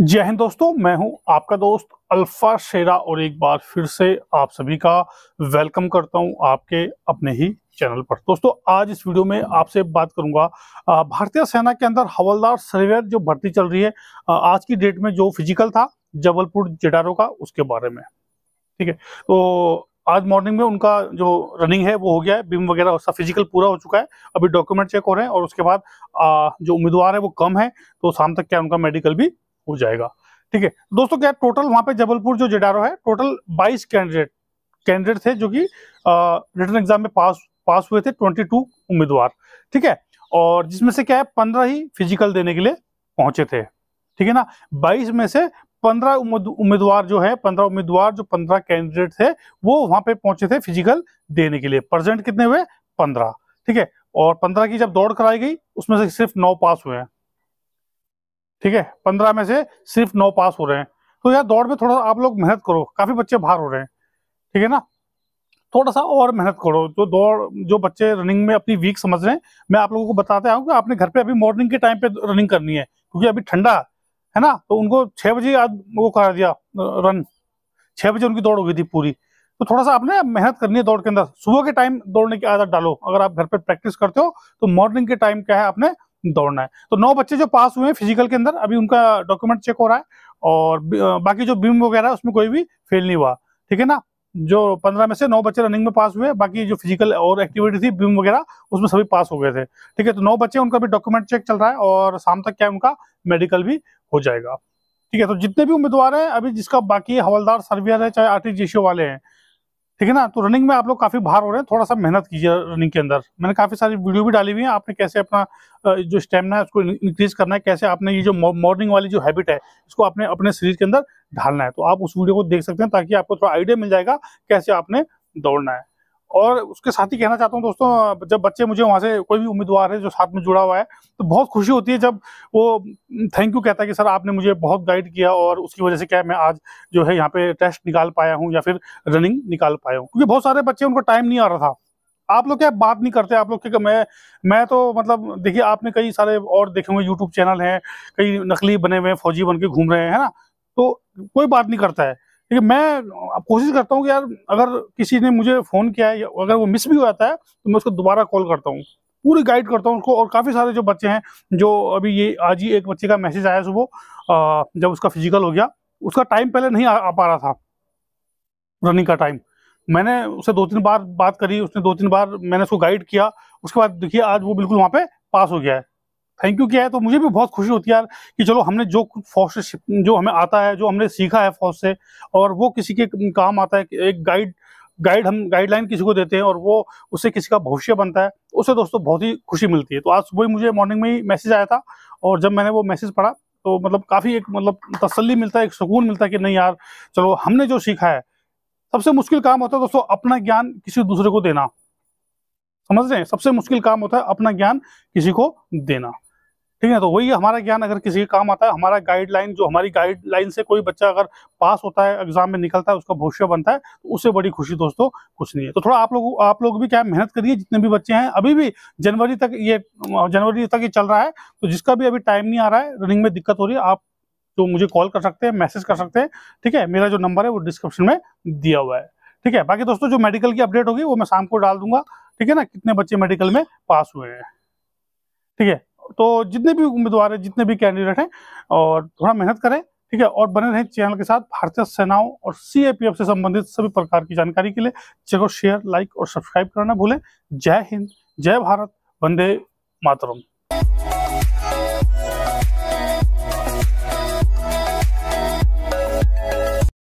जय हिंद दोस्तों मैं हूं आपका दोस्त अल्फा शेरा और एक बार फिर से आप सभी का वेलकम करता हूं आपके अपने ही चैनल पर दोस्तों आज इस वीडियो में आपसे बात करूंगा भारतीय सेना के अंदर हवलदार सर्वेयर जो भर्ती चल रही है आज की डेट में जो फिजिकल था जबलपुर जडारो का उसके बारे में ठीक है तो आज मॉर्निंग में उनका जो रनिंग है वो हो गया है बिम वगैरह उसका फिजिकल पूरा हो चुका है अभी डॉक्यूमेंट चेक हो रहे हैं और उसके बाद जो उम्मीदवार है वो कम है तो शाम तक क्या उनका मेडिकल भी हो जाएगा ठीक है दोस्तों क्या टोटल वहां पे जबलपुर जो जेडारो है टोटल 22 कैंडिडेट कैंडिडेट थे जो कि रिटर्न एग्जाम में पास पास हुए थे 22 उम्मीदवार ठीक है और जिसमें से क्या है पंद्रह ही फिजिकल देने के लिए पहुंचे थे ठीक है ना बाईस में से पंद्रह उम्मीदवार जो है पंद्रह उम्मीदवार जो पंद्रह कैंडिडेट थे वो वहां पे पहुंचे थे फिजिकल देने के लिए परसेंट कितने हुए पंद्रह ठीक है और पंद्रह की जब दौड़ कराई गई उसमें से सिर्फ नौ पास हुए हैं ठीक है पंद्रह में से सिर्फ नौ पास हो रहे हैं तो यार दौड़ में थोड़ा आप लोग मेहनत करो काफी बच्चे बाहर हो रहे हैं ठीक है ना थोड़ा सा और मेहनत करो जो दौड़ जो बच्चे रनिंग में अपनी वीक समझ रहे हैं मैं आप लोगों को बताते हूँ कि आपने घर पे अभी मॉर्निंग के टाइम पे रनिंग करनी है क्योंकि अभी ठंडा है ना तो उनको छह बजे आज वो करा दिया रन छह बजे उनकी दौड़ हो गई थी पूरी तो थोड़ा सा आपने मेहनत करनी है दौड़ के अंदर सुबह के टाइम दौड़ने की आदत डालो अगर आप घर पर प्रैक्टिस करते हो तो मॉर्निंग के टाइम क्या है आपने दौड़ना है तो नौ बच्चे जो पास हुए हैं फिजिकल के अंदर अभी उनका डॉक्यूमेंट चेक हो रहा है और बाकी जो बीम वगैरह उसमें कोई भी फेल नहीं हुआ ठीक है ना जो पंद्रह में से नौ बच्चे रनिंग में पास हुए बाकी जो फिजिकल और एक्टिविटी थी बीम वगैरह उसमें सभी पास हो गए थे ठीक है तो नौ बच्चे उनका भी डॉक्यूमेंट चेक चल रहा है और शाम तक क्या उनका मेडिकल भी हो जाएगा ठीक है तो जितने भी उम्मीदवार हैं अभी जिसका बाकी हवलदार सर्वियर है चाहे आर वाले हैं ठीक है ना तो रनिंग में आप लोग काफी बाहर हो रहे हैं थोड़ा सा मेहनत कीजिए रनिंग के अंदर मैंने काफी सारी वीडियो भी डाली हुई है आपने कैसे अपना जो स्टेमिना है उसको इंक्रीज करना है कैसे आपने ये जो मॉर्निंग वाली जो हैबिट है इसको आपने अपने शरीर के अंदर ढालना है तो आप उस वीडियो को देख सकते हैं ताकि आपको थोड़ा आइडिया मिल जाएगा कैसे आपने दौड़ना है और उसके साथ ही कहना चाहता हूँ दोस्तों जब बच्चे मुझे वहाँ से कोई भी उम्मीदवार है जो साथ में जुड़ा हुआ है तो बहुत खुशी होती है जब वो थैंक हम्म, यू कहता है कि सर आपने मुझे बहुत गाइड किया और उसकी वजह से क्या है मैं आज जो है यहाँ पे टेस्ट निकाल पाया हूँ या फिर रनिंग निकाल पाया हूँ क्योंकि बहुत सारे बच्चे उनको टाइम नहीं आ रहा था आप लोग क्या बात नहीं करते आप लोग क्या मैं मैं तो मतलब देखिए आपने कई सारे और देखे हुए यूट्यूब चैनल हैं कई नकली बने हुए फौजी बन के घूम रहे हैं है ना तो कोई बात नहीं करता है लेकिन मैं अब कोशिश करता हूँ कि यार अगर किसी ने मुझे फ़ोन किया है अगर वो मिस भी हो जाता है तो मैं उसको दोबारा कॉल करता हूँ पूरी गाइड करता हूँ उसको और काफ़ी सारे जो बच्चे हैं जो अभी ये आज ही एक बच्चे का मैसेज आया सुबह जब उसका फिजिकल हो गया उसका टाइम पहले नहीं आ, आ पा रहा था रनिंग का टाइम मैंने उससे दो तीन बार बात करी उसने दो तीन बार मैंने उसको गाइड किया उसके बाद देखिए आज वो बिल्कुल वहाँ पे पास हो गया है थैंक यू किया है तो मुझे भी बहुत खुशी होती है यार कि चलो हमने जो फौज से जो हमें आता है जो हमने सीखा है फौज से और वो किसी के काम आता है एक गाइड गाइड हम गाइडलाइन किसी को देते हैं और वो उससे किसी का भविष्य बनता है उससे दोस्तों बहुत ही खुशी मिलती है तो आज सुबह ही मुझे मॉर्निंग में ही मैसेज आया था और जब मैंने वो मैसेज पढ़ा तो मतलब काफ़ी एक मतलब तसल्ली मिलता है एक सुकून मिलता है कि नहीं यार चलो हमने जो सीखा है सबसे मुश्किल काम होता है दोस्तों अपना ज्ञान किसी दूसरे को देना समझ रहे हैं सबसे मुश्किल काम होता है अपना ज्ञान किसी को देना ठीक है तो वही हमारा ज्ञान अगर किसी के काम आता है हमारा गाइडलाइन जो हमारी गाइडलाइन से कोई बच्चा अगर पास होता है एग्जाम में निकलता है उसका भविष्य बनता है तो उससे बड़ी खुशी दोस्तों कुछ नहीं है तो थोड़ा आप लोग आप लोग भी क्या मेहनत करिए जितने भी बच्चे हैं अभी भी जनवरी तक ये जनवरी तक ये चल रहा है तो जिसका भी अभी टाइम नहीं आ रहा है रनिंग में दिक्कत हो रही है आप तो मुझे कॉल कर सकते हैं मैसेज कर सकते हैं ठीक है मेरा जो नंबर है वो डिस्क्रिप्शन में दिया हुआ है ठीक है बाकी दोस्तों जो मेडिकल की अपडेट होगी वो मैं शाम को डाल दूंगा ठीक है ना कितने बच्चे मेडिकल में पास हुए हैं ठीक है तो जितने भी उम्मीदवार हैं जितने भी कैंडिडेट हैं और थोड़ा मेहनत करें ठीक है और बने रहें चैनल के साथ भारतीय सेनाओं और सी से संबंधित सभी प्रकार की जानकारी के लिए चलो शेयर लाइक और सब्सक्राइब करना भूलें जय हिंद जय भारत वंदे मातरम